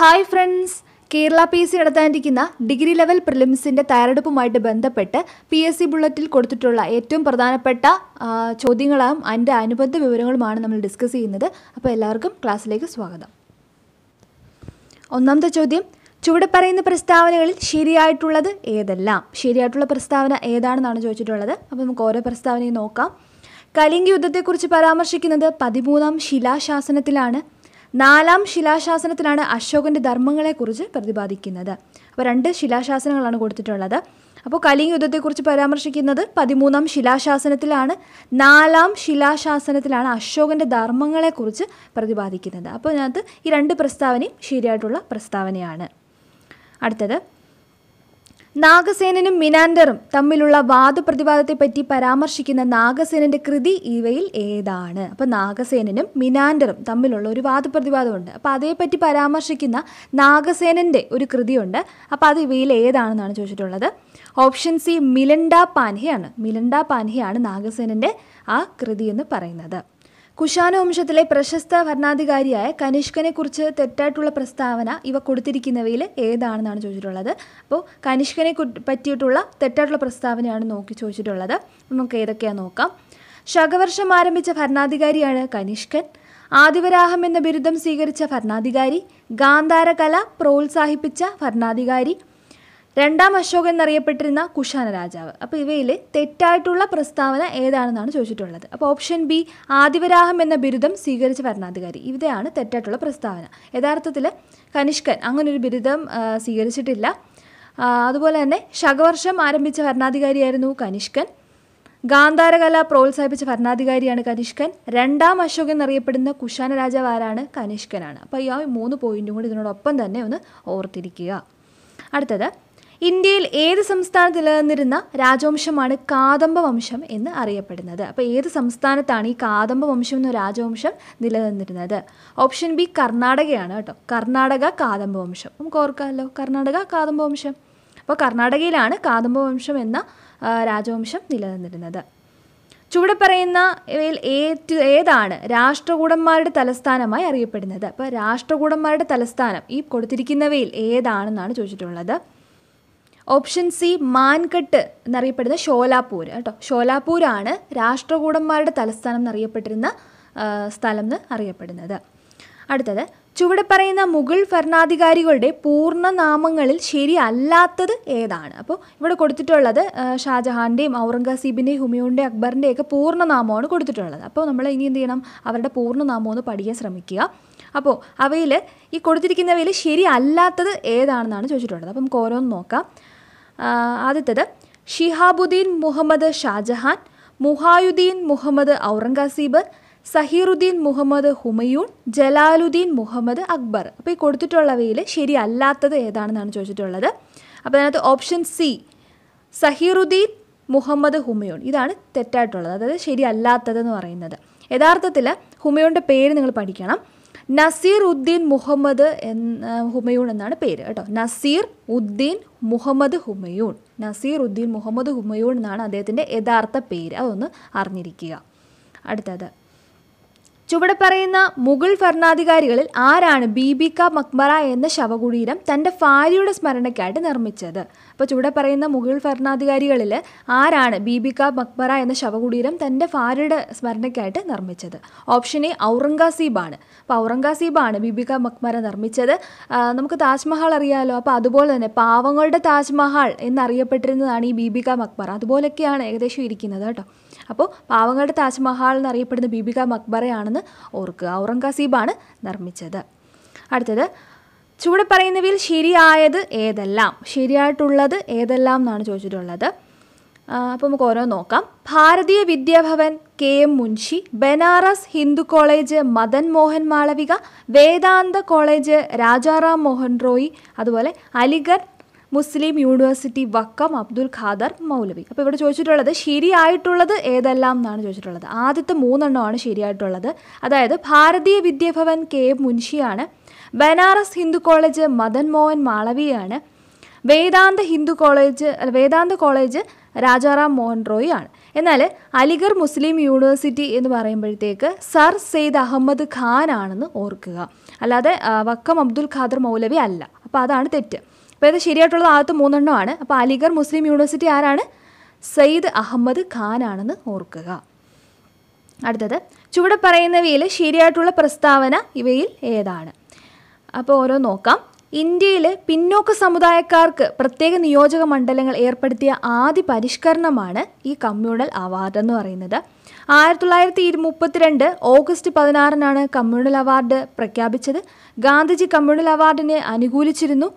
hi friends Kerala P S C നടത്താനിരിക്കുന്ന degree level പ്രിലിംസിൻ്റെ തയ്യാറെടുപ്പുമായിട്ട് ബന്ധപ്പെട്ട് പി എസ് സി ബുള്ളറ്റിൽ കൊടുത്തിട്ടുള്ള ഏറ്റവും പ്രധാനപ്പെട്ട ചോദ്യങ്ങളും അതിൻ്റെ അനുബന്ധ വിവരങ്ങളുമാണ് നമ്മൾ ഡിസ്കസ് ചെയ്യുന്നത് അപ്പോൾ എല്ലാവർക്കും ക്ലാസ്സിലേക്ക് സ്വാഗതം ഒന്നാമത്തെ ചോദ്യം ചുവടെ പറയുന്ന പ്രസ്താവനകളിൽ ശരിയായിട്ടുള്ളത് ഏതെല്ലാം ശരിയായിട്ടുള്ള പ്രസ്താവന ഏതാണെന്നാണ് ചോദിച്ചിട്ടുള്ളത് അപ്പോൾ നമുക്ക് ഓരോ പ്രസ്താവനയും നോക്കാം കലിംഗ് യുദ്ധത്തെക്കുറിച്ച് പരാമർശിക്കുന്നത് പതിമൂന്നാം ശിലാശാസനത്തിലാണ് നാലാം ശിലാശാസനത്തിലാണ് അശോകൻ്റെ ധർമ്മങ്ങളെക്കുറിച്ച് പ്രതിപാദിക്കുന്നത് അപ്പോൾ രണ്ട് ശിലാശാസനങ്ങളാണ് കൊടുത്തിട്ടുള്ളത് അപ്പോൾ കലിംഗ യുദ്ധത്തെക്കുറിച്ച് പരാമർശിക്കുന്നത് പതിമൂന്നാം ശിലാശാസനത്തിലാണ് നാലാം ശിലാശാസനത്തിലാണ് അശോകൻ്റെ ധർമ്മങ്ങളെക്കുറിച്ച് പ്രതിപാദിക്കുന്നത് അപ്പോൾ ഇതിനകത്ത് ഈ രണ്ട് പ്രസ്താവനയും ശരിയായിട്ടുള്ള പ്രസ്താവനയാണ് അടുത്തത് നാഗസേനനും മിനാൻഡറും തമ്മിലുള്ള വാദപ്രതിവാദത്തെപ്പറ്റി പരാമർശിക്കുന്ന നാഗസേനന്റെ കൃതി ഇവയിൽ ഏതാണ് അപ്പോൾ നാഗസേനനും മിനാൻഡറും തമ്മിലുള്ള ഒരു വാദപ്രതിവാദമുണ്ട് അപ്പൊ അതേപ്പറ്റി പരാമർശിക്കുന്ന നാഗസേനന്റെ ഒരു കൃതിയുണ്ട് അപ്പോൾ അത് ഇവയിൽ ഏതാണെന്നാണ് ചോദിച്ചിട്ടുള്ളത് ഓപ്ഷൻ സി മിലണ്ട പാൻഹയാണ് മിലണ്ട പാൻഹയാണ് നാഗസേനന്റെ ആ കൃതി എന്ന് പറയുന്നത് വംശത്തിലെ പ്രശസ്ത ഭരണാധികാരിയായ കനിഷ്കനെ കുറിച്ച് തെറ്റായിട്ടുള്ള പ്രസ്താവന ഇവ കൊടുത്തിരിക്കുന്നവയിൽ ഏതാണെന്നാണ് ചോദിച്ചിട്ടുള്ളത് അപ്പോൾ കനിഷ്കനെ പറ്റിയിട്ടുള്ള തെറ്റായിട്ടുള്ള പ്രസ്താവനയാണ് നോക്കി ചോദിച്ചിട്ടുള്ളത് നമുക്ക് ഏതൊക്കെയാണ് നോക്കാം ശകവർഷം ആരംഭിച്ച ഭരണാധികാരിയാണ് കനിഷ്കൻ ആദിവരാഹം എന്ന ബിരുദം സ്വീകരിച്ച ഭരണാധികാരി ഗാന്ധാര കല പ്രോത്സാഹിപ്പിച്ച ഭരണാധികാരി രണ്ടാം അശോകൻ എന്നറിയപ്പെട്ടിരുന്ന കുഷാന രാജാവ് അപ്പോൾ ഇവയിൽ തെറ്റായിട്ടുള്ള പ്രസ്താവന ഏതാണെന്നാണ് ചോദിച്ചിട്ടുള്ളത് അപ്പോൾ ഓപ്ഷൻ ബി ആദിവരാഹം എന്ന ബിരുദം സ്വീകരിച്ച ഭരണാധികാരി ഇവിടെയാണ് തെറ്റായിട്ടുള്ള പ്രസ്താവന യഥാർത്ഥത്തിൽ കനിഷ്കൻ അങ്ങനൊരു ബിരുദം സ്വീകരിച്ചിട്ടില്ല അതുപോലെ തന്നെ ശകവർഷം ആരംഭിച്ച ഭരണാധികാരിയായിരുന്നു കനിഷ്കൻ ഗാന്ധാരകല പ്രോത്സാഹിപ്പിച്ച ഭരണാധികാരിയാണ് കനിഷ്കൻ രണ്ടാം അശോകൻ എന്നറിയപ്പെടുന്ന കുഷാന രാജാവ് ആരാണ് കനിഷ്കനാണ് അപ്പോൾ ഈ മൂന്ന് പോയിന്റും കൂടി ഇതിനോടൊപ്പം തന്നെ ഒന്ന് ഓർത്തിരിക്കുക അടുത്തത് ഇന്ത്യയിൽ ഏത് സംസ്ഥാനത്ത് നിലനിന്നിരുന്ന രാജവംശമാണ് കാദംബ വംശം എന്ന് അറിയപ്പെടുന്നത് അപ്പോൾ ഏത് സംസ്ഥാനത്താണ് ഈ കാദംബ വംശം എന്ന രാജവംശം നിലനിന്നിരുന്നത് ഓപ്ഷൻ ബി കർണാടകയാണ് കേട്ടോ കർണാടക കാദംബ വംശം നമുക്ക് ഓർക്കാമല്ലോ കർണാടക കാദംബ വംശം അപ്പോൾ കർണാടകയിലാണ് കാദംബ വംശം എന്ന രാജവംശം നിലനിന്നിരുന്നത് ചുവടെ പറയുന്ന ഇവയിൽ ഏതാണ് രാഷ്ട്രകൂടന്മാരുടെ തലസ്ഥാനമായി അറിയപ്പെടുന്നത് അപ്പോൾ രാഷ്ട്രകൂടന്മാരുടെ തലസ്ഥാനം ഈ കൊടുത്തിരിക്കുന്നവയിൽ ഏതാണെന്നാണ് ചോദിച്ചിട്ടുള്ളത് ഓപ്ഷൻ സി മാൻകട്ട് എന്നറിയപ്പെടുന്ന ഷോലാപൂർ കേട്ടോ ഷോലാപൂരാണ് രാഷ്ട്രകൂടന്മാരുടെ തലസ്ഥാനം എന്നറിയപ്പെട്ടിരുന്ന സ്ഥലം എന്ന് അറിയപ്പെടുന്നത് അടുത്തത് ചുവടെ പറയുന്ന മുഗൾ ഭരണാധികാരികളുടെ പൂർണ്ണനാമങ്ങളിൽ ശരിയല്ലാത്തത് ഏതാണ് അപ്പോൾ ഇവിടെ കൊടുത്തിട്ടുള്ളത് ഷാജഹാൻ്റെയും ഔറംഗസീബിൻ്റെയും ഹുമയൂണിൻ്റെയും അക്ബറിൻ്റെയൊക്കെ പൂർണ്ണനാമമാണ് കൊടുത്തിട്ടുള്ളത് അപ്പോൾ നമ്മൾ ഇനി എന്ത് ചെയ്യണം അവരുടെ പൂർണ്ണനാമം ഒന്ന് പഠിക്കാൻ ശ്രമിക്കുക അപ്പോൾ അവയിൽ ഈ കൊടുത്തിരിക്കുന്നവയിൽ ശരിയല്ലാത്തത് ഏതാണെന്നാണ് ചോദിച്ചിട്ടുള്ളത് അപ്പോൾ നമുക്ക് ഓരോന്ന് നോക്കാം ആദ്യത്തേത് ഷിഹാബുദ്ദീൻ മുഹമ്മദ് ഷാജഹാൻ മുഹായുദ്ദീൻ മുഹമ്മദ് ഔറംഗസീബ് സഹീറുദ്ദീൻ മുഹമ്മദ് ഹുമയൂൺ ജലാലുദ്ദീൻ മുഹമ്മദ് അക്ബർ അപ്പോൾ ഈ കൊടുത്തിട്ടുള്ളവയിൽ ശരിയല്ലാത്തത് ഏതാണെന്നാണ് ചോദിച്ചിട്ടുള്ളത് അപ്പോൾ അതിനകത്ത് ഓപ്ഷൻ സി സഹീറുദ്ദീൻ മുഹമ്മദ് ഹുമയൂൺ ഇതാണ് തെറ്റായിട്ടുള്ളത് അതായത് ശരിയല്ലാത്തതെന്ന് പറയുന്നത് യഥാർത്ഥത്തിൽ ഹുമയൂണിൻ്റെ പേര് നിങ്ങൾ പഠിക്കണം നസീർ ഉദ്ദീൻ മുഹമ്മദ് എന്ന ഹുമയൂൺ എന്നാണ് പേര് കേട്ടോ നസീർ ഉദ്ദീൻ മുഹമ്മദ് ഹുമയൂൺ നസീർ ഉദ്ദീൻ മുഹമ്മദ് ഹുമയൂൺ എന്നാണ് അദ്ദേഹത്തിൻ്റെ യഥാർത്ഥ പേര് അതൊന്ന് അറിഞ്ഞിരിക്കുക അടുത്തത് ചുവടെ പറയുന്ന മുഗൾ ഭരണാധികാരികളിൽ ആരാണ് ബീബിക മക്ബറ എന്ന ശവകുടീരം തൻ്റെ ഭാര്യയുടെ സ്മരണയ്ക്കായിട്ട് നിർമ്മിച്ചത് അപ്പോൾ ചുവടെ പറയുന്ന മുഗൾ ഭരണാധികാരികളിൽ ആരാണ് ബീബിക മക്ബറ എന്ന ശവകുടീരം തൻ്റെ ഭാര്യയുടെ സ്മരണയ്ക്കായിട്ട് നിർമ്മിച്ചത് ഓപ്ഷൻ എ ഔറംഗസീബാണ് അപ്പോൾ ഔറംഗസീബാണ് ബീബിക മക്ബറ നിർമ്മിച്ചത് നമുക്ക് താജ്മഹൽ അറിയാമല്ലോ അപ്പോൾ അതുപോലെ തന്നെ പാവങ്ങളുടെ താജ്മഹൽ എന്നറിയപ്പെട്ടിരുന്നതാണ് ഈ ബീബിക മക്ബറ അതുപോലൊക്കെയാണ് ഏകദേശം ഇരിക്കുന്നത് കേട്ടോ അപ്പോൾ പാവങ്ങളുടെ താജ്മഹൽ എന്നറിയപ്പെടുന്ന ബീബിക മക്ബറയാണെന്ന് ഓർക്കുക ഔറംഗസീബാണ് നിർമ്മിച്ചത് അടുത്തത് ചുവടെ പറയുന്നവയിൽ ശരിയായത് ഏതെല്ലാം ശരിയായിട്ടുള്ളത് ഏതെല്ലാം എന്നാണ് ചോദിച്ചിട്ടുള്ളത് അപ്പോൾ നമുക്ക് ഓരോ നോക്കാം ഭാരതീയ വിദ്യാഭവൻ കെ എം മുൻഷി ബനാറസ് ഹിന്ദു കോളേജ് മദൻ മോഹൻ മാളവിക വേദാന്ത കോളേജ് രാജാറാം മോഹൻ റോയി അതുപോലെ അലിഗഡ് മുസ്ലിം യൂണിവേഴ്സിറ്റി വക്കം അബ്ദുൽ ഖാദർ മൗലവി അപ്പോൾ ഇവിടെ ചോദിച്ചിട്ടുള്ളത് ശരിയായിട്ടുള്ളത് ഏതെല്ലാം എന്നാണ് ചോദിച്ചിട്ടുള്ളത് ആദ്യത്തെ മൂന്നെണ്ണമാണ് ശരിയായിട്ടുള്ളത് അതായത് ഭാരതീയ വിദ്യാഭവൻ കെ മുൻഷിയാണ് ബനാറസ് ഹിന്ദു കോളേജ് മദൻ മോഹൻ മാളവിയാണ് വേദാന്ത ഹിന്ദു കോളേജ് വേദാന്ത കോളേജ് രാജാറാം മോഹൻ റോയ് ആണ് എന്നാൽ അലിഗർ മുസ്ലിം യൂണിവേഴ്സിറ്റി എന്ന് പറയുമ്പോഴത്തേക്ക് സർ സെയ്ദ് അഹമ്മദ് ഖാൻ ആണെന്ന് ഓർക്കുക അല്ലാതെ വക്കം അബ്ദുൽ ഖാദർ മൗലവി അല്ല അപ്പോൾ അതാണ് തെറ്റ് അപ്പോൾ ഇത് ശരിയായിട്ടുള്ളത് ആദ്യത്തെ മൂന്നെണ്ണമാണ് അപ്പോൾ അലിഗർ മുസ്ലിം യൂണിവേഴ്സിറ്റി ആരാണ് സയ്യിദ് അഹമ്മദ് ഖാൻ ആണെന്ന് ഓർക്കുക അടുത്തത് ചുവടെ പറയുന്നവയിൽ ശരിയായിട്ടുള്ള പ്രസ്താവന ഇവയിൽ ഏതാണ് അപ്പോൾ ഓരോ നോക്കാം ഇന്ത്യയിലെ പിന്നോക്ക സമുദായക്കാർക്ക് പ്രത്യേക നിയോജക മണ്ഡലങ്ങൾ ഏർപ്പെടുത്തിയ ആദ്യ പരിഷ്കരണമാണ് ഈ കമ്മ്യൂണൽ അവാർഡ് എന്ന് പറയുന്നത് ആയിരത്തി തൊള്ളായിരത്തി മുപ്പത്തിരണ്ട് ഓഗസ്റ്റ് പതിനാറിനാണ് കമ്മ്യൂണൽ അവാർഡ് പ്രഖ്യാപിച്ചത് ഗാന്ധിജി കമ്മ്യൂണൽ അവാർഡിനെ അനുകൂലിച്ചിരുന്നു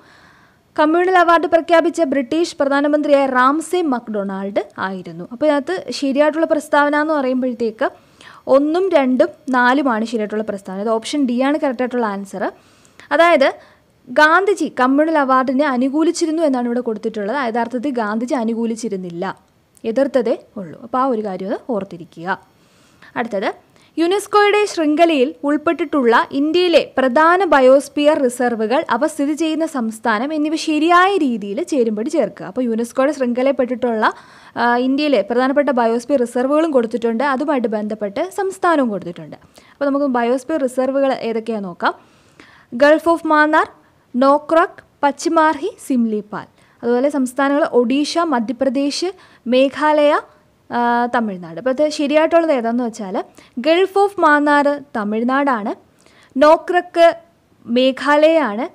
കമ്മ്യൂണൽ അവാർഡ് പ്രഖ്യാപിച്ച ബ്രിട്ടീഷ് പ്രധാനമന്ത്രിയായ റാംസെ മക്ഡൊണാൾഡ് ആയിരുന്നു അപ്പോൾ ഇതിനകത്ത് ശരിയായിട്ടുള്ള പ്രസ്താവന എന്ന് പറയുമ്പോഴത്തേക്ക് ഒന്നും രണ്ടും നാലുമാണ് ശരിയായിട്ടുള്ള പ്രസ്താവന അത് ഓപ്ഷൻ ഡി ആണ് കറക്റ്റായിട്ടുള്ള ആൻസർ അതായത് ഗാന്ധിജി കമ്മ്യൂണൽ അവാർഡിനെ അനുകൂലിച്ചിരുന്നു എന്നാണ് ഇവിടെ കൊടുത്തിട്ടുള്ളത് യഥാർത്ഥത്തിൽ ഗാന്ധിജി അനുകൂലിച്ചിരുന്നില്ല എതിർത്തതേ ഉള്ളൂ അപ്പോൾ ആ ഒരു കാര്യം ഓർത്തിരിക്കുക അടുത്തത് യുനെസ്കോയുടെ ശൃംഖലയിൽ ഉൾപ്പെട്ടിട്ടുള്ള ഇന്ത്യയിലെ പ്രധാന ബയോസ്പിയർ റിസർവുകൾ അവ സ്ഥിതി ചെയ്യുന്ന സംസ്ഥാനം എന്നിവ ശരിയായ രീതിയിൽ ചേരുമ്പടി ചേർക്കുക അപ്പോൾ യുനെസ്കോയുടെ ശൃംഖലയിൽപ്പെട്ടിട്ടുള്ള ഇന്ത്യയിലെ പ്രധാനപ്പെട്ട ബയോസ്പിയർ റിസർവുകളും കൊടുത്തിട്ടുണ്ട് അതുമായിട്ട് ബന്ധപ്പെട്ട് സംസ്ഥാനവും കൊടുത്തിട്ടുണ്ട് അപ്പോൾ നമുക്ക് ബയോസ്പിയർ റിസർവുകൾ ഏതൊക്കെയാണെന്ന് നോക്കാം ഗൾഫ് ഓഫ് മാന്നാർ നോക്രക് പശ്ചിമാർഹി സിംലിപാൽ അതുപോലെ സംസ്ഥാനങ്ങൾ ഒഡീഷ മധ്യപ്രദേശ് മേഘാലയ തമിഴ്നാട് അപ്പോൾ ഇത് ശരിയായിട്ടുള്ളത് ഏതാണെന്ന് വെച്ചാൽ ഗൾഫ് ഓഫ് മാന്നാർ തമിഴ്നാടാണ് നോക്രക്ക് മേഘാലയയാണ്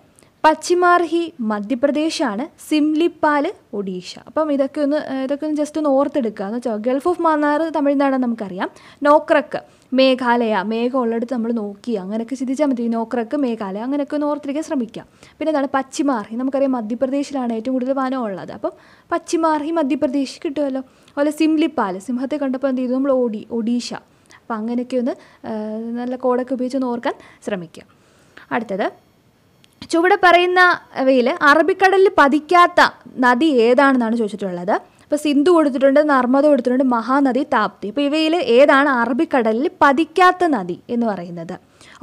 പശ്ചിമാർഹി മധ്യപ്രദേശാണ് സിംലിപ്പാൽ ഒഡീഷ അപ്പം ഇതൊക്കെ ഒന്ന് ഇതൊക്കെ ഒന്ന് ജസ്റ്റ് ഒന്ന് ഓർത്തെടുക്കുക എന്ന് വെച്ചാൽ ഗൾഫ് ഓഫ് മാന്നാർ തമിഴ്നാടാണ് നമുക്കറിയാം നോക്രക്ക് മേഘാലയ മേഘം ഉള്ളിടത്ത് നമ്മൾ നോക്കി അങ്ങനെയൊക്കെ ചിന്തിച്ചാൽ മതി നോക്രക്ക് മേഘാലയ അങ്ങനെയൊക്കെ ഒന്ന് ഓർത്തിരിക്കാൻ ശ്രമിക്കുക പിന്നെ എന്താണ് പശ്ചിമാർഹി നമുക്കറിയാം മധ്യപ്രദേശിലാണ് ഏറ്റവും കൂടുതൽ വനം ഉള്ളത് അപ്പം പശ്ചിമാർഹി മധ്യപ്രദേശ് കിട്ടുമല്ലോ അതുപോലെ സിംലിപ്പാൽ സിംഹത്തെ കണ്ടപ്പോൾ എന്ത് ചെയ്തു നമ്മൾ ഓടി ഒഡീഷ അപ്പം അങ്ങനെയൊക്കെ ഒന്ന് നല്ല കോടൊക്കെ ഉപയോഗിച്ച് ഒന്ന് ഓർക്കാൻ ശ്രമിക്കുക അടുത്തത് ചുവടെ പറയുന്നവയിൽ അറബിക്കടലിൽ പതിക്കാത്ത നദി ഏതാണെന്നാണ് ചോദിച്ചിട്ടുള്ളത് ഇപ്പോൾ സിന്ധു കൊടുത്തിട്ടുണ്ട് നർമ്മദ കൊടുത്തിട്ടുണ്ട് മഹാനദി താപ്തി അപ്പോൾ ഇവയിൽ ഏതാണ് അറബിക്കടലിൽ പതിക്കാത്ത നദി എന്ന് പറയുന്നത്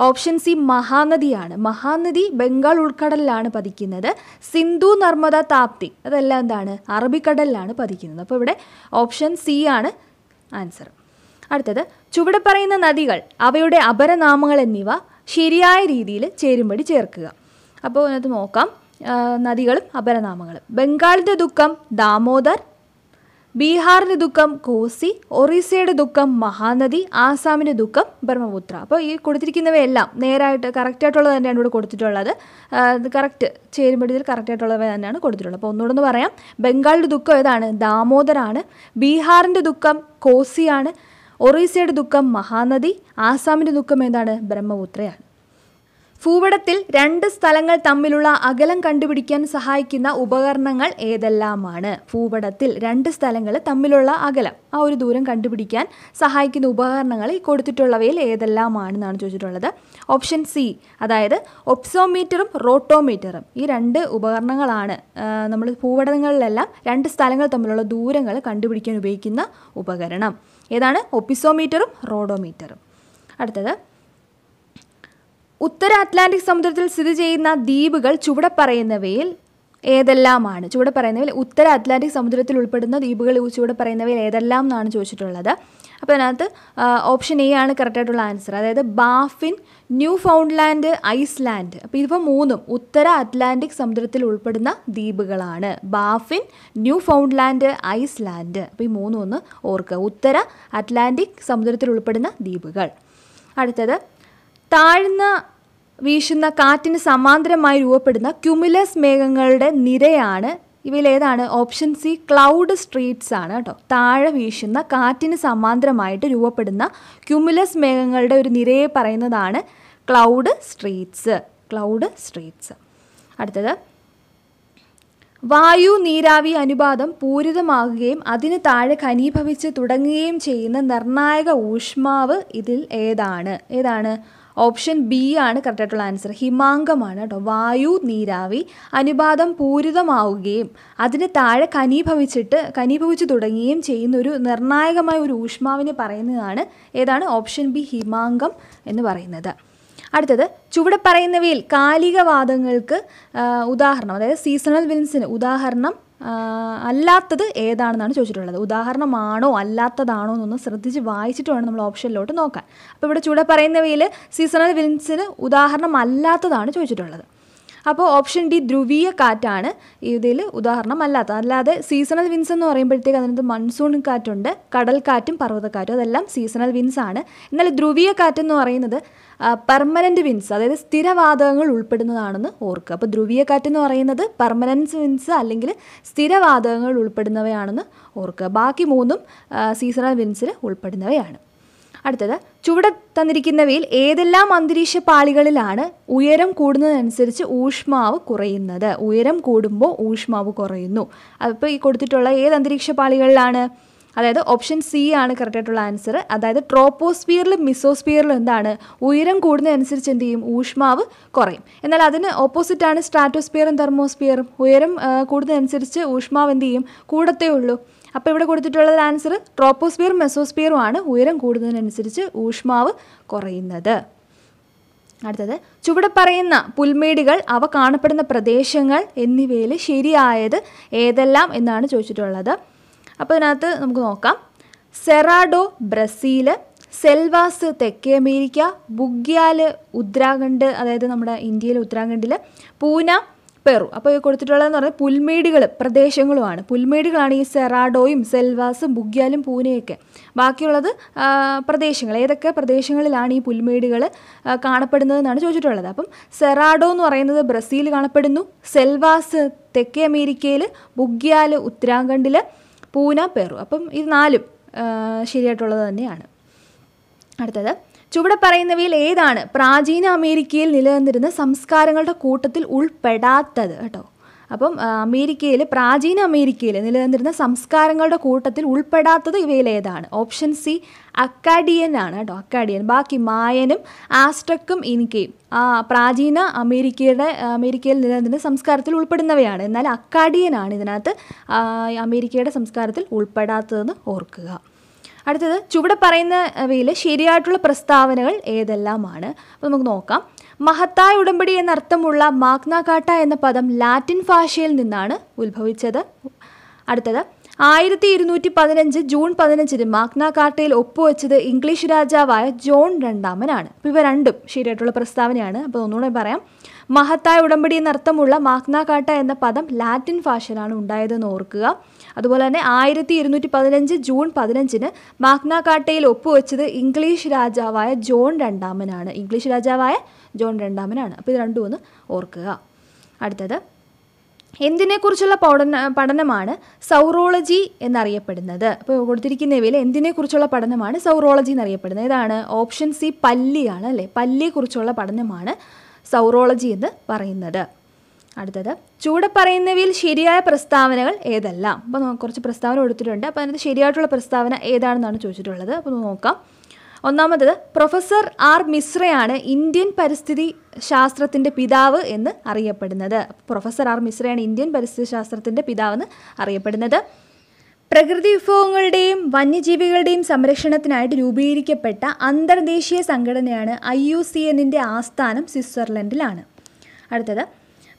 ഓപ്ഷൻ സി മഹാനദിയാണ് മഹാനദി ബംഗാൾ ഉൾക്കടലിലാണ് പതിക്കുന്നത് സിന്ധു നർമ്മദ താപ്തി അതെല്ലാം എന്താണ് അറബിക്കടലിലാണ് പതിക്കുന്നത് അപ്പോൾ ഇവിടെ ഓപ്ഷൻ സി ആണ് ആൻസർ അടുത്തത് ചുവടെ പറയുന്ന നദികൾ അവയുടെ അപരനാമങ്ങൾ എന്നിവ ശരിയായ രീതിയിൽ ചേരുമ്പടി ചേർക്കുക അപ്പോൾ അതിനകത്ത് നോക്കാം നദികളും അപരനാമങ്ങളും ബംഗാളിൻ്റെ ദുഃഖം ദാമോദർ ബീഹാറിന് ദുഃഖം കോസി ഒറീസയുടെ ദുഃഖം മഹാനദി ആസാമിന്റെ ദുഃഖം ബ്രഹ്മപുത്ര അപ്പോൾ ഈ കൊടുത്തിരിക്കുന്നവയെല്ലാം നേരായിട്ട് കറക്റ്റായിട്ടുള്ളത് തന്നെയാണ് ഇവിടെ കൊടുത്തിട്ടുള്ളത് കറക്റ്റ് ചേരുമ്പോഴത്തിൽ കറക്റ്റായിട്ടുള്ളവ തന്നെയാണ് കൊടുത്തിട്ടുള്ളത് അപ്പോൾ ഒന്നുകൂടെ ഒന്ന് പറയാം ബംഗാളിൻ്റെ ദുഃഖം ഏതാണ് ദാമോദരാണ് ബീഹാറിൻ്റെ ദുഃഖം കോസിയാണ് ഒറീസയുടെ ദുഃഖം മഹാനദി ആസാമിൻ്റെ ദുഃഖം ഏതാണ് ബ്രഹ്മപുത്രയാണ് ഭൂപടത്തിൽ രണ്ട് സ്ഥലങ്ങൾ തമ്മിലുള്ള അകലം കണ്ടുപിടിക്കാൻ സഹായിക്കുന്ന ഉപകരണങ്ങൾ ഏതെല്ലാമാണ് ഭൂപടത്തിൽ രണ്ട് സ്ഥലങ്ങൾ തമ്മിലുള്ള അകലം ആ ഒരു ദൂരം കണ്ടുപിടിക്കാൻ സഹായിക്കുന്ന ഉപകരണങ്ങൾ ഈ കൊടുത്തിട്ടുള്ളവയിൽ ഏതെല്ലാമാണെന്നാണ് ചോദിച്ചിട്ടുള്ളത് ഓപ്ഷൻ സി അതായത് ഒപ്സോമീറ്ററും റോട്ടോമീറ്ററും ഈ രണ്ട് ഉപകരണങ്ങളാണ് നമ്മൾ ഭൂപടങ്ങളിലെല്ലാം രണ്ട് സ്ഥലങ്ങൾ തമ്മിലുള്ള ദൂരങ്ങൾ കണ്ടുപിടിക്കാൻ ഉപയോഗിക്കുന്ന ഉപകരണം ഏതാണ് ഒപ്പിസോമീറ്ററും റോഡോമീറ്ററും അടുത്തത് ഉത്തര അറ്റ്ലാന്റിക് സമുദ്രത്തിൽ സ്ഥിതി ചെയ്യുന്ന ദ്വീപുകൾ ചുവടെ പറയുന്നവയിൽ ഏതെല്ലാമാണ് ചുവടെ പറയുന്നവയിൽ ഉത്തര അറ്റ്ലാന്റിക് സമുദ്രത്തിൽ ഉൾപ്പെടുന്ന ദ്വീപുകൾ ചുവടെ പറയുന്നവയിൽ ഏതെല്ലാം എന്നാണ് ചോദിച്ചിട്ടുള്ളത് അപ്പോൾ അതിനകത്ത് ഓപ്ഷൻ എ ആണ് കറക്റ്റായിട്ടുള്ള ആൻസർ അതായത് ബാഫിൻ ന്യൂ ഫൗണ്ട്ലാൻഡ് ഐസ്ലാൻഡ് അപ്പോൾ ഇതിപ്പോൾ മൂന്നും ഉത്തര അറ്റ്ലാന്റിക് സമുദ്രത്തിൽ ഉൾപ്പെടുന്ന ദ്വീപുകളാണ് ബാഫിൻ ന്യൂ ഫൗണ്ട്ലാൻഡ് ഐസ്ലാൻഡ് അപ്പോൾ ഈ മൂന്നും ഒന്ന് ഓർക്കുക ഉത്തര അറ്റ്ലാന്റിക് സമുദ്രത്തിൽ ഉൾപ്പെടുന്ന ദ്വീപുകൾ അടുത്തത് താഴ്ന്ന വീശുന്ന കാറ്റിന് സമാന്തരമായി രൂപപ്പെടുന്ന ക്യുമുലസ് മേഘങ്ങളുടെ നിരയാണ് ഇവയിലേതാണ് ഓപ്ഷൻ സി ക്ലൗഡ് സ്ട്രീറ്റ്സ് ആണ് കേട്ടോ താഴെ വീശുന്ന കാറ്റിന് സമാന്തരമായിട്ട് രൂപപ്പെടുന്ന ക്യുമുലസ് മേഘങ്ങളുടെ ഒരു നിരയെ പറയുന്നതാണ് ക്ലൗഡ് സ്ട്രീറ്റ്സ് ക്ലൗഡ് സ്ട്രീറ്റ്സ് അടുത്തത് വായു നീരാവി അനുപാതം പൂരിതമാകുകയും അതിന് താഴെ ഖനീഭവിച്ച് തുടങ്ങുകയും ചെയ്യുന്ന നിർണായക ഊഷ്മാവ് ഇതിൽ ഏതാണ് ഏതാണ് ഓപ്ഷൻ ബി ആണ് കറക്റ്റായിട്ടുള്ള ആൻസർ ഹിമാങ്കമാണ് കേട്ടോ വായു നീരാവി അനുപാതം പൂരിതമാവുകയും അതിന് താഴെ കനീഭവിച്ചിട്ട് കനീഭവിച്ചു തുടങ്ങുകയും ചെയ്യുന്ന ഒരു നിർണായകമായ ഒരു ഊഷ്മാവിനെ പറയുന്നതാണ് ഏതാണ് ഓപ്ഷൻ ബി ഹിമാങ്കം എന്ന് പറയുന്നത് അടുത്തത് ചുവടെ പറയുന്നവയിൽ കാലികവാദങ്ങൾക്ക് ഉദാഹരണം അതായത് സീസണൽ വിൻസിന് ഉദാഹരണം അല്ലാത്തത് ഏതാണെന്നാണ് ചോദിച്ചിട്ടുള്ളത് ഉദാഹരണമാണോ അല്ലാത്തതാണോ എന്നൊന്ന് ശ്രദ്ധിച്ച് വായിച്ചിട്ട് വേണം നമ്മൾ ഓപ്ഷനിലോട്ട് നോക്കാൻ അപ്പോൾ ഇവിടെ ചൂടെ പറയുന്നവയിൽ സീസണൽ വിൻസിന് ഉദാഹരണം അല്ലാത്തതാണ് ചോദിച്ചിട്ടുള്ളത് അപ്പോൾ ഓപ്ഷൻ ഡി ധ്രുവീയ കാറ്റാണ് ഇതിൽ ഉദാഹരണമല്ലാത്ത അല്ലാതെ സീസണൽ വിൻസ് എന്ന് പറയുമ്പോഴത്തേക്ക് അതിനകത്ത് മൺസൂൺ കാറ്റുണ്ട് കടൽക്കാറ്റും പർവ്വതക്കാറ്റും അതെല്ലാം സീസണൽ വിൻസ് ആണ് എന്നാൽ ധ്രുവീയ കാറ്റെന്ന് പറയുന്നത് പെർമനൻറ്റ് വിൻസ് അതായത് സ്ഥിരവാതകങ്ങൾ ഉൾപ്പെടുന്നതാണെന്ന് ഓർക്കുക അപ്പോൾ ധ്രുവീയ കാറ്റെന്ന് പറയുന്നത് പെർമനൻസ് വിൻസ് അല്ലെങ്കിൽ സ്ഥിരവാതകങ്ങൾ ഉൾപ്പെടുന്നവയാണെന്ന് ഓർക്കുക ബാക്കി മൂന്നും സീസണൽ വിൻസിൽ ഉൾപ്പെടുന്നവയാണ് അടുത്തത് ചുവടെ തന്നിരിക്കുന്നവയിൽ ഏതെല്ലാം അന്തരീക്ഷ പാളികളിലാണ് ഉയരം കൂടുന്നതനുസരിച്ച് ഊഷ്മാവ് കുറയുന്നത് ഉയരം കൂടുമ്പോൾ ഊഷ്മാവ് കുറയുന്നു അപ്പോൾ ഈ കൊടുത്തിട്ടുള്ള ഏത് അന്തരീക്ഷ പാളികളിലാണ് അതായത് ഓപ്ഷൻ സി ആണ് കറക്റ്റായിട്ടുള്ള ആൻസർ അതായത് ട്രോപ്പോസ്ഫിയറിലും മിസോസ്ഫിയറിലും എന്താണ് ഉയരം കൂടുന്നതനുസരിച്ച് എന്ത് ചെയ്യും ഊഷ്മാവ് കുറയും എന്നാൽ അതിന് ഓപ്പോസിറ്റാണ് സ്ട്രാറ്റോസ്ഫിയറും തെർമോസ്ഫിയറും ഉയരം കൂടുന്നതനുസരിച്ച് ഊഷ്മാവ് എന്ത് ചെയ്യും കൂടത്തേ ഉള്ളൂ അപ്പോൾ ഇവിടെ കൊടുത്തിട്ടുള്ളത് ആൻസർ ട്രോപ്പോസ്ഫിയറും മെസോസ്ഫിയറും ആണ് ഉയരം കൂടുന്നതിനനുസരിച്ച് ഊഷ്മാവ് കുറയുന്നത് അടുത്തത് ചുവടെ പറയുന്ന പുൽമേടികൾ അവ കാണപ്പെടുന്ന പ്രദേശങ്ങൾ എന്നിവയിൽ ശരിയായത് ഏതെല്ലാം എന്നാണ് ചോദിച്ചിട്ടുള്ളത് അപ്പോൾ ഇതിനകത്ത് നമുക്ക് നോക്കാം സെറാഡോ ബ്രസീൽ സെൽവാസ് തെക്കേ അമേരിക്ക ബുഗ്യാൽ ഉത്തരാഖണ്ഡ് അതായത് നമ്മുടെ ഇന്ത്യയിലെ ഉത്തരാഖണ്ഡിൽ പൂന പെറു അപ്പോൾ കൊടുത്തിട്ടുള്ളതെന്ന് പറഞ്ഞാൽ പുൽമേടികൾ പ്രദേശങ്ങളുമാണ് പുൽമേടികളാണ് ഈ സെറാഡോയും സെൽവാസും ബുഗ്യാലും പൂനെയൊക്കെ ബാക്കിയുള്ളത് പ്രദേശങ്ങൾ ഏതൊക്കെ പ്രദേശങ്ങളിലാണ് ഈ പുൽമേടികൾ കാണപ്പെടുന്നതെന്നാണ് ചോദിച്ചിട്ടുള്ളത് അപ്പം സെറാഡോ എന്ന് പറയുന്നത് ബ്രസീൽ കാണപ്പെടുന്നു സെൽവാസ് തെക്കേ അമേരിക്കയിൽ ബുഗ്യാൽ ഉത്തരാഖണ്ഡിൽ പൂന പെറു അപ്പം ഇത് നാലും ശരിയായിട്ടുള്ളത് തന്നെയാണ് അടുത്തത് ചുവടെ പറയുന്നവയിൽ ഏതാണ് പ്രാചീന അമേരിക്കയിൽ നിലനിന്നിരുന്ന സംസ്കാരങ്ങളുടെ കൂട്ടത്തിൽ ഉൾപ്പെടാത്തത് കേട്ടോ അപ്പം അമേരിക്കയിൽ പ്രാചീന അമേരിക്കയിൽ നിലനിന്നിരുന്ന സംസ്കാരങ്ങളുടെ കൂട്ടത്തിൽ ഉൾപ്പെടാത്തത് ഇവയിൽ ഏതാണ് ഓപ്ഷൻ സി അക്കാഡിയൻ ആണ് കേട്ടോ അക്കാഡിയൻ ബാക്കി മായനും ആസ്ട്രക്കും ആ പ്രാചീന അമേരിക്കയുടെ അമേരിക്കയിൽ നിലനിന്നിരുന്ന സംസ്കാരത്തിൽ ഉൾപ്പെടുന്നവയാണ് എന്നാൽ അക്കാഡിയൻ ആണ് ഇതിനകത്ത് അമേരിക്കയുടെ സംസ്കാരത്തിൽ ഉൾപ്പെടാത്തതെന്ന് ഓർക്കുക അടുത്തത് ചുവടെ പറയുന്നവയിൽ ശരിയായിട്ടുള്ള പ്രസ്താവനകൾ ഏതെല്ലാമാണ് അപ്പോൾ നമുക്ക് നോക്കാം മഹത്തായ ഉടമ്പടി എന്നർത്ഥമുള്ള മാഗ്നാകാട്ട എന്ന പദം ലാറ്റിൻ ഭാഷയിൽ നിന്നാണ് ഉത്ഭവിച്ചത് അടുത്തത് ആയിരത്തി ഇരുന്നൂറ്റി പതിനഞ്ച് ജൂൺ പതിനഞ്ചിന് മാഗ്നാകാർട്ടയിൽ ഒപ്പുവെച്ചത് ഇംഗ്ലീഷ് രാജാവായ ജോൺ രണ്ടാമനാണ് അപ്പോൾ ഇവ രണ്ടും ശരിയായിട്ടുള്ള പ്രസ്താവനയാണ് അപ്പോൾ ഒന്നുകൂടെ പറയാം മഹത്തായ ഉടമ്പടി എന്നർത്ഥമുള്ള മാഗ്ന കാട്ട എന്ന പദം ലാറ്റിൻ ഭാഷയിലാണ് ഉണ്ടായതെന്ന് ഓർക്കുക അതുപോലെ തന്നെ ആയിരത്തി ഇരുന്നൂറ്റി പതിനഞ്ച് ജൂൺ പതിനഞ്ചിന് മാഗ്ന കാട്ടയിൽ ഒപ്പുവെച്ചത് ഇംഗ്ലീഷ് രാജാവായ ജോൺ രണ്ടാമനാണ് ഇംഗ്ലീഷ് രാജാവായ ജോൺ രണ്ടാമനാണ് അപ്പോൾ ഇത് രണ്ടും ഒന്ന് ഓർക്കുക അടുത്തത് എന്തിനെക്കുറിച്ചുള്ള പഠന പഠനമാണ് സൗറോളജി എന്നറിയപ്പെടുന്നത് അപ്പോൾ കൊടുത്തിരിക്കുന്നവയിൽ എന്തിനെക്കുറിച്ചുള്ള പഠനമാണ് സൗറോളജി എന്നറിയപ്പെടുന്നത് ഇതാണ് ഓപ്ഷൻ സി പല്ലിയാണ് അല്ലേ പല്ലിയെക്കുറിച്ചുള്ള പഠനമാണ് സൗറോളജി എന്ന് പറയുന്നത് അടുത്തത് ചൂടെ പറയുന്നവയിൽ ശരിയായ പ്രസ്താവനകൾ ഏതെല്ലാം അപ്പോൾ കുറച്ച് പ്രസ്താവന കൊടുത്തിട്ടുണ്ട് അപ്പോൾ അതിനകത്ത് ശരിയായിട്ടുള്ള പ്രസ്താവന ഏതാണെന്നാണ് ചോദിച്ചിട്ടുള്ളത് അപ്പോൾ നോക്കാം ഒന്നാമത്തത് പ്രൊഫസർ ആർ മിശ്രയാണ് ഇന്ത്യൻ പരിസ്ഥിതി ശാസ്ത്രത്തിൻ്റെ പിതാവ് എന്ന് അറിയപ്പെടുന്നത് പ്രൊഫസർ ആർ മിശ്രയാണ് ഇന്ത്യൻ പരിസ്ഥിതി ശാസ്ത്രത്തിൻ്റെ പിതാവെന്ന് അറിയപ്പെടുന്നത് പ്രകൃതി വിഭവങ്ങളുടെയും വന്യജീവികളുടെയും സംരക്ഷണത്തിനായിട്ട് രൂപീകരിക്കപ്പെട്ട അന്തർദേശീയ സംഘടനയാണ് ഐ യു സി എന്നിൻ്റെ ആസ്ഥാനം സ്വിറ്റ്സർലൻഡിലാണ് അടുത്തത്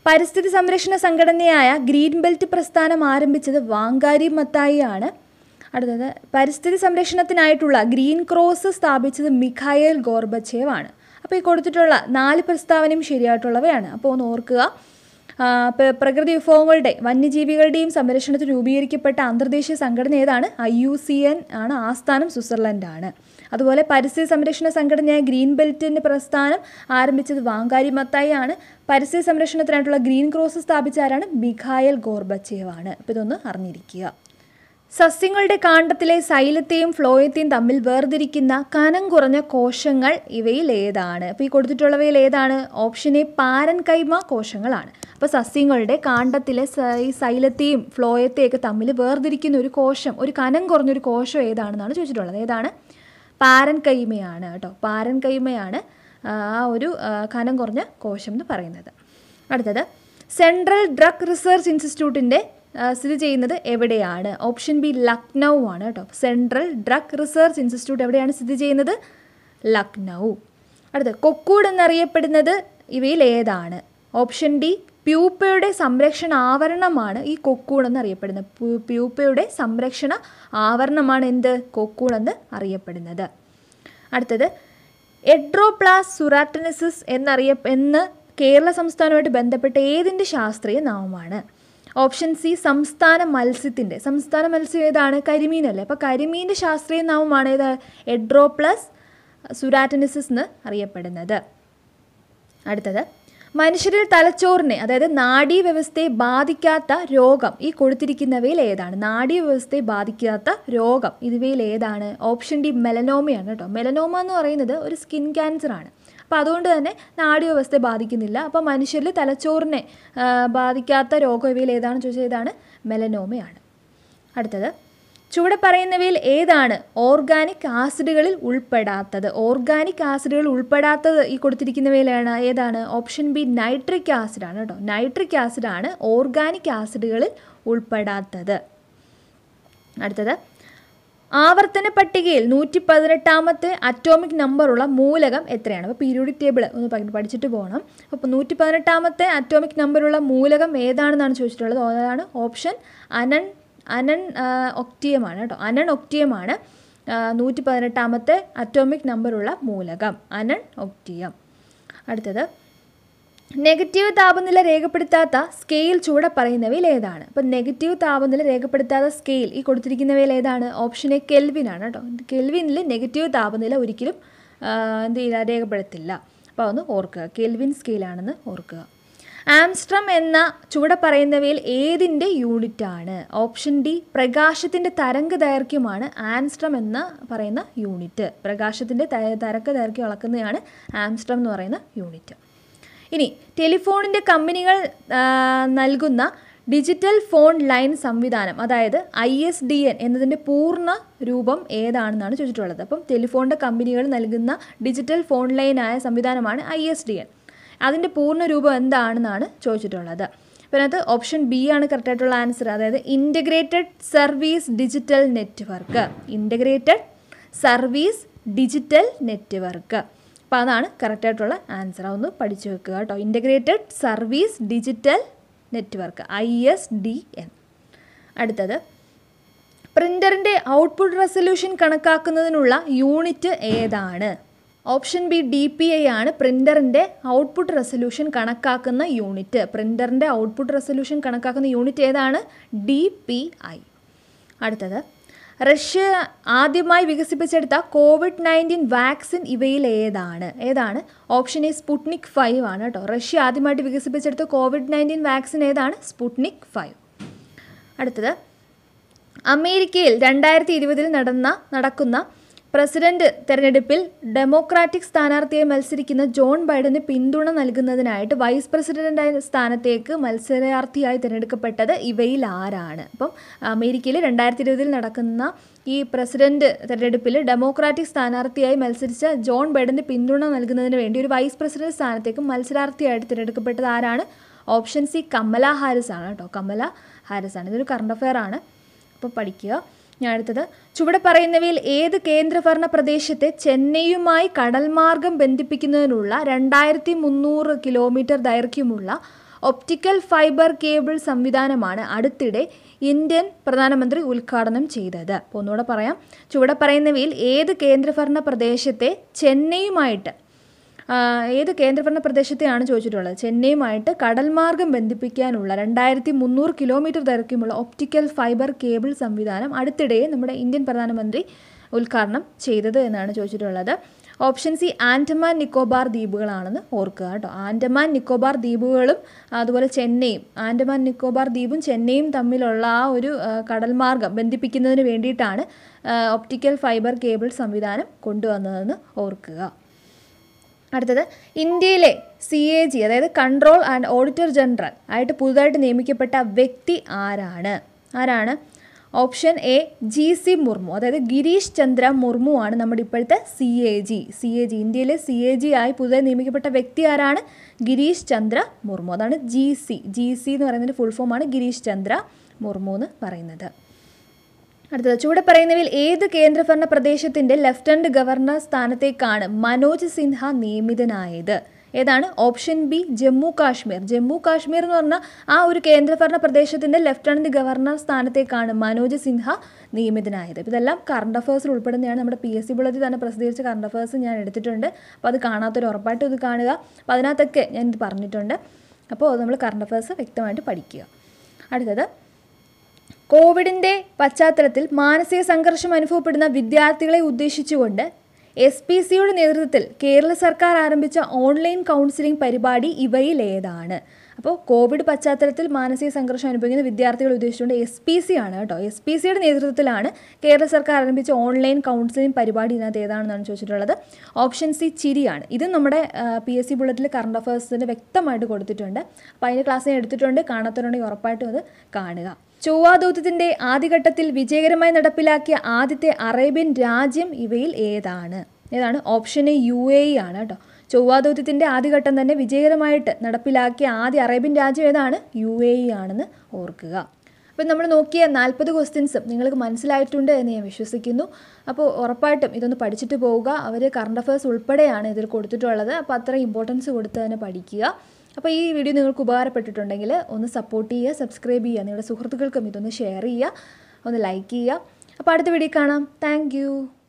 പരിസ്ഥിതി സംരക്ഷണ സംഘടനയായ ഗ്രീൻ ബെൽറ്റ് പ്രസ്ഥാനം ആരംഭിച്ചത് വാങ്കാരി മത്തായി ആണ് അടുത്തത് പരിസ്ഥിതി സംരക്ഷണത്തിനായിട്ടുള്ള ഗ്രീൻ ക്രോസ് സ്ഥാപിച്ചത് മിഖായേൽ ഗോർബച്ചേവ് ആണ് അപ്പോൾ ഈ കൊടുത്തിട്ടുള്ള നാല് പ്രസ്താവനയും ശരിയായിട്ടുള്ളവയാണ് അപ്പോൾ ഒന്ന് ഓർക്കുക പ്രകൃതി വിഭവങ്ങളുടെ വന്യജീവികളുടെയും സംരക്ഷണത്തിന് രൂപീകരിക്കപ്പെട്ട അന്തർദേശീയ സംഘടന ഏതാണ് ഐ യു സി എൻ ആണ് ആസ്ഥാനം സ്വിറ്റ്സർലൻഡാണ് അതുപോലെ പരിസ്ഥിതി സംരക്ഷണ സംഘടനയായ ഗ്രീൻ ബെൽറ്റിൻ്റെ പ്രസ്ഥാനം ആരംഭിച്ചത് വാങ്കാരി മത്തായി ആണ് പരിസ്ഥിതി സംരക്ഷണത്തിനായിട്ടുള്ള ഗ്രീൻ ക്രോസ് സ്ഥാപിച്ച ആരാണ് മിഖായൽ ഗോർബച്ചേവാണ് ആണ് ഇതൊന്ന് അറിഞ്ഞിരിക്കുക സസ്യങ്ങളുടെ കാണ്ഡത്തിലെ സൈലത്തെയും ഫ്ലോയത്തെയും തമ്മിൽ വേർതിരിക്കുന്ന കനം കുറഞ്ഞ കോശങ്ങൾ ഇവയിൽ ഏതാണ് അപ്പോൾ ഈ കൊടുത്തിട്ടുള്ളവയിൽ ഏതാണ് ഓപ്ഷൻ എ പാരൻ കൈമ കോശങ്ങളാണ് അപ്പോൾ സസ്യങ്ങളുടെ കാണ്ഡത്തിലെ സൈലത്തെയും ഫ്ലോയത്തെയൊക്കെ തമ്മിൽ വേർതിരിക്കുന്ന ഒരു കോശം ഒരു കനം കുറഞ്ഞൊരു കോശം ഏതാണെന്നാണ് ചോദിച്ചിട്ടുള്ളത് ഏതാണ് പാരൻ കൈമയാണ് കേട്ടോ പാരൻ കൈമയാണ് ആ ഒരു കനം കുറഞ്ഞ കോശം എന്ന് പറയുന്നത് അടുത്തത് സെൻട്രൽ ഡ്രഗ് റിസർച്ച് ഇൻസ്റ്റിറ്റ്യൂട്ടിൻ്റെ സ്ഥിതി ചെയ്യുന്നത് എവിടെയാണ് ഓപ്ഷൻ ബി ലക്നൗ ആണ് കേട്ടോ സെൻട്രൽ ഡ്രഗ് റിസർച്ച് ഇൻസ്റ്റിറ്റ്യൂട്ട് എവിടെയാണ് സ്ഥിതി ചെയ്യുന്നത് ലക്നൗ അടുത്ത കൊക്കൂട് എന്നറിയപ്പെടുന്നത് ഇവയിൽ ഏതാണ് ഓപ്ഷൻ ഡി പ്യൂപ്പയുടെ സംരക്ഷണ ആവരണമാണ് ഈ കൊക്കൂൺ അറിയപ്പെടുന്നത് പ്യൂപ്പയുടെ സംരക്ഷണ ആവരണമാണ് എന്ത് കൊക്കൂൺ എന്ന് അറിയപ്പെടുന്നത് അടുത്തത് എഡ്രോപ്ലാസ് സുറാറ്റനിസിസ് എന്നറിയ എന്ന് കേരള സംസ്ഥാനമായിട്ട് ബന്ധപ്പെട്ട ഏതിൻ്റെ ശാസ്ത്രീയ നാമമാണ് ഓപ്ഷൻ സി സംസ്ഥാന മത്സ്യത്തിൻ്റെ സംസ്ഥാന മത്സ്യം ഏതാണ് കരിമീനല്ലേ അപ്പോൾ കരിമീൻ്റെ ശാസ്ത്രീയ നാമമാണ് ഏത് എഡ്രോ പ്ലസ് സുരാറ്റനിസിസ് എന്ന് അറിയപ്പെടുന്നത് അടുത്തത് മനുഷ്യരിൽ തലച്ചോറിനെ അതായത് നാഡീ വ്യവസ്ഥയെ ബാധിക്കാത്ത രോഗം ഈ കൊടുത്തിരിക്കുന്നവയിൽ ഏതാണ് നാഡീ വ്യവസ്ഥയെ ബാധിക്കാത്ത രോഗം ഇതുവയിൽ ഏതാണ് ഓപ്ഷൻ ഡി മെലനോമയാണ് കേട്ടോ മെലനോമ എന്ന് പറയുന്നത് ഒരു സ്കിൻ ക്യാൻസർ ആണ് അപ്പോൾ അതുകൊണ്ട് തന്നെ വ്യവസ്ഥയെ ബാധിക്കുന്നില്ല അപ്പോൾ മനുഷ്യരിൽ തലച്ചോറിനെ ബാധിക്കാത്ത രോഗം ഇവയിൽ ഏതാണെന്ന് ചോദിച്ചാൽ ഇതാണ് മെലനോമയാണ് അടുത്തത് ചുവടെ പറയുന്നവയിൽ ഏതാണ് ഓർഗാനിക് ആസിഡുകളിൽ ഉൾപ്പെടാത്തത് ഓർഗാനിക് ആസിഡുകൾ ഉൾപ്പെടാത്തത് ഈ കൊടുത്തിരിക്കുന്നവയിലാണ് ഏതാണ് ഓപ്ഷൻ ബി നൈട്രിക് ആസിഡാണ് കേട്ടോ നൈട്രിക് ആസിഡാണ് ഓർഗാനിക് ആസിഡുകളിൽ ഉൾപ്പെടാത്തത് അടുത്തത് ആവർത്തന പട്ടികയിൽ നൂറ്റി പതിനെട്ടാമത്തെ അറ്റോമിക് നമ്പറുള്ള മൂലകം എത്രയാണ് അപ്പോൾ പീരിയോഡിക് ടേബിൾ ഒന്ന് പഠിച്ചിട്ട് പോകണം അപ്പോൾ നൂറ്റി പതിനെട്ടാമത്തെ അറ്റോമിക് നമ്പറുള്ള മൂലകം ഏതാണെന്നാണ് ചോദിച്ചിട്ടുള്ളത് അതാണ് ഓപ്ഷൻ അനൺ അനൺ ഒക്ടിയമാണ് കേട്ടോ അനൺ ഒക്ടിയമാണ് നൂറ്റി പതിനെട്ടാമത്തെ അറ്റോമിക് നമ്പറുള്ള മൂലകം അനൺ ഒക്ടിയം അടുത്തത് നെഗറ്റീവ് താപനില രേഖപ്പെടുത്താത്ത സ്കെയിൽ ചൂടെ പറയുന്നവയിൽ ഏതാണ് അപ്പം നെഗറ്റീവ് താപനില രേഖപ്പെടുത്താത്ത സ്കെയിൽ ഈ കൊടുത്തിരിക്കുന്നവയിൽ ഏതാണ് ഓപ്ഷൻ എ കെൽവിനാണ് കേട്ടോ കെൽവിനിൽ നെഗറ്റീവ് താപനില ഒരിക്കലും എന്ത് ചെയ്യില്ല രേഖപ്പെടുത്തില്ല അപ്പോൾ അതൊന്ന് ഓർക്കുക കെൽവിൻ സ്കെയിലാണെന്ന് ഓർക്കുക ആംസ്ട്രം എന്ന ചുവടെ പറയുന്നവയിൽ ഏതിൻ്റെ യൂണിറ്റാണ് ഓപ്ഷൻ ഡി പ്രകാശത്തിൻ്റെ തരംഗ ദൈർഘ്യമാണ് ആംസ്ട്രം എന്ന് പറയുന്ന യൂണിറ്റ് പ്രകാശത്തിൻ്റെ തരംഗ ദൈർഘ്യം അളക്കുന്നതാണ് ആംസ്ട്രം എന്ന് പറയുന്ന യൂണിറ്റ് ഇനി ടെലിഫോണിൻ്റെ കമ്പനികൾ നൽകുന്ന ഡിജിറ്റൽ ഫോൺ ലൈൻ സംവിധാനം അതായത് ഐ എസ് ഡി എൻ എന്നതിൻ്റെ പൂർണ്ണ രൂപം ഏതാണെന്നാണ് ചോദിച്ചിട്ടുള്ളത് അപ്പം ടെലിഫോണിൻ്റെ കമ്പനികൾ നൽകുന്ന ഡിജിറ്റൽ ഫോൺ ലൈനായ സംവിധാനമാണ് ഐ എസ് ഡി എൻ അതിൻ്റെ പൂർണ്ണ രൂപം എന്താണെന്നാണ് ചോദിച്ചിട്ടുള്ളത് ഇതിനകത്ത് ഓപ്ഷൻ ബി ആണ് കറക്റ്റായിട്ടുള്ള ആൻസർ അതായത് integrated service digital network integrated service digital network അപ്പോൾ അതാണ് കറക്റ്റായിട്ടുള്ള ആൻസർ ഒന്ന് പഠിച്ചു വെക്കുക കേട്ടോ integrated service digital network I S D N അടുത്തത് പ്രിൻ്ററിൻ്റെ ഔട്ട്പുട്ട് റെസൊല്യൂഷൻ കണക്കാക്കുന്നതിനുള്ള യൂണിറ്റ് ഏതാണ് option B D P I ആണ് പ്രിൻ്ററിൻ്റെ ഔട്ട്പുട്ട് റെസൊല്യൂഷൻ കണക്കാക്കുന്ന യൂണിറ്റ് പ്രിൻ്ററിൻ്റെ ഔട്ട്പുട്ട് റെസൊല്യൂഷൻ കണക്കാക്കുന്ന യൂണിറ്റ് ഏതാണ് ഡി പി ഐ അടുത്തത് റഷ്യ ആദ്യമായി വികസിപ്പിച്ചെടുത്ത കോവിഡ് നയൻറ്റീൻ വാക്സിൻ ഇവയിൽ ഏതാണ് ഏതാണ് ഓപ്ഷൻ എ സ്പുട്നിക് ഫൈവ് ആണ് കേട്ടോ റഷ്യ ആദ്യമായിട്ട് വികസിപ്പിച്ചെടുത്ത കോവിഡ് നയൻറ്റീൻ വാക്സിൻ ഏതാണ് സ്പുട്നിക് ഫൈവ് അടുത്തത് അമേരിക്കയിൽ രണ്ടായിരത്തി ഇരുപതിൽ നടന്ന നടക്കുന്ന പ്രസിഡന്റ് തെരഞ്ഞെടുപ്പിൽ ഡെമോക്രാറ്റിക് സ്ഥാനാർത്ഥിയെ മത്സരിക്കുന്ന ജോൺ ബൈഡന് പിന്തുണ നൽകുന്നതിനായിട്ട് വൈസ് പ്രസിഡന്റായ സ്ഥാനത്തേക്ക് മത്സരാർത്ഥിയായി തിരഞ്ഞെടുക്കപ്പെട്ടത് ഇവയിൽ ആരാണ് അപ്പം അമേരിക്കയിൽ രണ്ടായിരത്തി ഇരുപതിൽ നടക്കുന്ന ഈ പ്രസിഡന്റ് തെരഞ്ഞെടുപ്പിൽ ഡെമോക്രാറ്റിക് സ്ഥാനാർത്ഥിയായി മത്സരിച്ച ജോൺ ബൈഡന് പിന്തുണ നൽകുന്നതിന് വേണ്ടി ഒരു വൈസ് പ്രസിഡന്റ് സ്ഥാനത്തേക്ക് മത്സരാർത്ഥിയായിട്ട് തിരഞ്ഞെടുക്കപ്പെട്ടത് ആരാണ് ഓപ്ഷൻ സി കമല ഹാരിസ് ആണ് കേട്ടോ കമല ഹാരിസ് ആണ് ഇതൊരു കറണ്ട് അഫയർ ആണ് അപ്പോൾ പഠിക്കുക ഞാൻ അടുത്തത് ചുവടെ പറയുന്നവയിൽ ഏത് കേന്ദ്രഭരണ പ്രദേശത്തെ ചെന്നൈയുമായി കടൽമാർഗം ബന്ധിപ്പിക്കുന്നതിനുള്ള രണ്ടായിരത്തി മുന്നൂറ് കിലോമീറ്റർ ദൈർഘ്യമുള്ള ഒപ്റ്റിക്കൽ ഫൈബർ കേബിൾ സംവിധാനമാണ് അടുത്തിടെ ഇന്ത്യൻ പ്രധാനമന്ത്രി ഉദ്ഘാടനം ചെയ്തത് ഒന്നുകൂടെ പറയാം ചുവടെ പറയുന്നവയിൽ ഏത് കേന്ദ്രഭരണ പ്രദേശത്തെ ചെന്നൈയുമായിട്ട് ഏത് കേന്ദ്രഭരണ പ്രദേശത്തെയാണ് ചോദിച്ചിട്ടുള്ളത് ചെന്നൈയുമായിട്ട് കടൽ മാർഗം ബന്ധിപ്പിക്കാനുള്ള രണ്ടായിരത്തി മുന്നൂറ് കിലോമീറ്റർ ദൈർഘ്യമുള്ള ഒപ്റ്റിക്കൽ ഫൈബർ കേബിൾ സംവിധാനം അടുത്തിടെ നമ്മുടെ ഇന്ത്യൻ പ്രധാനമന്ത്രി ഉദ്ഘാടനം ചെയ്തത് എന്നാണ് ചോദിച്ചിട്ടുള്ളത് ഓപ്ഷൻ സി ആൻഡമാൻ നിക്കോബാർ ദ്വീപുകളാണെന്ന് ഓർക്കുക കേട്ടോ ആൻഡമാൻ നിക്കോബാർ ദ്വീപുകളും അതുപോലെ ചെന്നൈയും ആൻഡമാൻ നിക്കോബാർ ദ്വീപും ചെന്നൈയും തമ്മിലുള്ള ആ ഒരു കടൽ മാർഗം ബന്ധിപ്പിക്കുന്നതിന് വേണ്ടിയിട്ടാണ് ഒപ്റ്റിക്കൽ ഫൈബർ കേബിൾ സംവിധാനം കൊണ്ടുവന്നതെന്ന് ഓർക്കുക അടുത്തത് ഇന്ത്യയിലെ സി എ ജി അതായത് കൺട്രോൾ ആൻഡ് ഓഡിറ്റർ ജനറൽ ആയിട്ട് പുതുതായിട്ട് നിയമിക്കപ്പെട്ട വ്യക്തി ആരാണ് ആരാണ് option A G C Murmu അതായത് ഗിരീഷ് ചന്ദ്ര മുർമു ആണ് നമ്മുടെ ഇപ്പോഴത്തെ C A G C A G ഇന്ത്യയിലെ സി എ ജി ആയി പുതുതായി നിയമിക്കപ്പെട്ട വ്യക്തി ആരാണ് ഗിരീഷ് ചന്ദ്ര മുർമു അതാണ് ജി സി ജി സി എന്ന് പറയുന്നതിൻ്റെ ഫുൾ ഫോമാണ് ഗിരീഷ് ചന്ദ്ര മുർമു എന്ന് പറയുന്നത് അടുത്തത് ചൂടെ പറയുന്നവയിൽ ഏത് കേന്ദ്രഭരണ പ്രദേശത്തിന്റെ ലഫ്റ്റനന്റ് ഗവർണർ സ്ഥാനത്തേക്കാണ് മനോജ് സിൻഹ നിയമിതനായത് ഏതാണ് ഓപ്ഷൻ ബി ജമ്മു കാശ്മീർ ജമ്മു കാശ്മീർ എന്ന് പറഞ്ഞാൽ ആ ഒരു കേന്ദ്രഭരണ പ്രദേശത്തിന്റെ ലഫ്റ്റനന്റ് ഗവർണർ സ്ഥാനത്തേക്കാണ് മനോജ് സിൻഹ നിയമിതനായത് ഇതെല്ലാം കറണ്ട് അഫയേഴ്സിൽ ഉൾപ്പെടുന്നതാണ് നമ്മുടെ പി എസ് സി ബുള്ളറ്റിൽ തന്നെ പ്രസിദ്ധീകരിച്ച കറണ്ട് അഫയേഴ്സ് ഞാൻ എടുത്തിട്ടുണ്ട് അപ്പോൾ അത് കാണാത്തൊരു ഉറപ്പായിട്ട് ഇത് കാണുക അപ്പോൾ അതിനകത്തൊക്കെ ഞാനിത് പറഞ്ഞിട്ടുണ്ട് അപ്പോൾ നമ്മൾ കറണ്ട് അഫയേഴ്സ് വ്യക്തമായിട്ട് പഠിക്കുക അടുത്തത് കോവിഡിൻ്റെ പശ്ചാത്തലത്തിൽ മാനസിക സംഘർഷം അനുഭവപ്പെടുന്ന വിദ്യാർത്ഥികളെ ഉദ്ദേശിച്ചുകൊണ്ട് എസ് പി സിയുടെ നേതൃത്വത്തിൽ കേരള സർക്കാർ ആരംഭിച്ച ഓൺലൈൻ കൗൺസിലിംഗ് പരിപാടി ഇവയിലേതാണ് അപ്പോൾ കോവിഡ് പശ്ചാത്തലത്തിൽ മാനസിക സംഘർഷം അനുഭവിക്കുന്ന വിദ്യാർത്ഥികളെ ഉദ്ദേശിച്ചുകൊണ്ട് എസ് പി സി ആണ് കേട്ടോ എസ് പി സിയുടെ നേതൃത്വത്തിലാണ് കേരള സർക്കാർ ആരംഭിച്ച ഓൺലൈൻ കൗൺസിലിംഗ് പരിപാടി ഇതിനകത്ത് ഏതാണെന്നാണ് ചോദിച്ചിട്ടുള്ളത് ഓപ്ഷൻ സി ചിരിയാണ് ഇത് നമ്മുടെ പി എസ് സി ബുള്ളറ്റിൽ കറണ്ട് അഫയേഴ്സിന് വ്യക്തമായിട്ട് കൊടുത്തിട്ടുണ്ട് അപ്പോൾ അതിൻ്റെ ക്ലാസ് ഞാൻ എടുത്തിട്ടുണ്ട് കാണാത്തവരുണ്ടെങ്കിൽ ഉറപ്പായിട്ടും അത് കാണുക ചൊവ്വാദൗത്യത്തിന്റെ ആദ്യഘട്ടത്തിൽ വിജയകരമായി നടപ്പിലാക്കിയ ആദ്യത്തെ അറേബ്യൻ രാജ്യം ഇവയിൽ ഏതാണ് ഏതാണ് option A U A E ആണ് കേട്ടോ ചൊവ്വാദൗത്യത്തിൻ്റെ ആദ്യഘട്ടം തന്നെ വിജയകരമായിട്ട് നടപ്പിലാക്കിയ ആദ്യ അറേബ്യൻ രാജ്യം ഏതാണ് യു എ ഇ ആണെന്ന് ഓർക്കുക അപ്പം നമ്മൾ നോക്കിയ നാൽപ്പത് ക്വസ്റ്റ്യൻസും നിങ്ങൾക്ക് മനസ്സിലായിട്ടുണ്ട് എന്ന് ഞാൻ വിശ്വസിക്കുന്നു അപ്പോൾ ഉറപ്പായിട്ടും ഇതൊന്ന് പഠിച്ചിട്ട് പോവുക അവർ കറണ്ട് അഫയേഴ്സ് ഉൾപ്പെടെയാണ് ഇതിൽ കൊടുത്തിട്ടുള്ളത് അപ്പോൾ അത്ര ഇമ്പോർട്ടൻസ് കൊടുത്ത് തന്നെ പഠിക്കുക അപ്പോൾ ഈ വീഡിയോ നിങ്ങൾക്ക് ഉപകാരപ്പെട്ടിട്ടുണ്ടെങ്കിൽ ഒന്ന് സപ്പോർട്ട് ചെയ്യുക സബ്സ്ക്രൈബ് ചെയ്യുക നിങ്ങളുടെ സുഹൃത്തുക്കൾക്കും ഇതൊന്ന് ഷെയർ ചെയ്യുക ഒന്ന് ലൈക്ക് ചെയ്യുക അപ്പോൾ അടുത്ത വീഡിയോ കാണാം താങ്ക്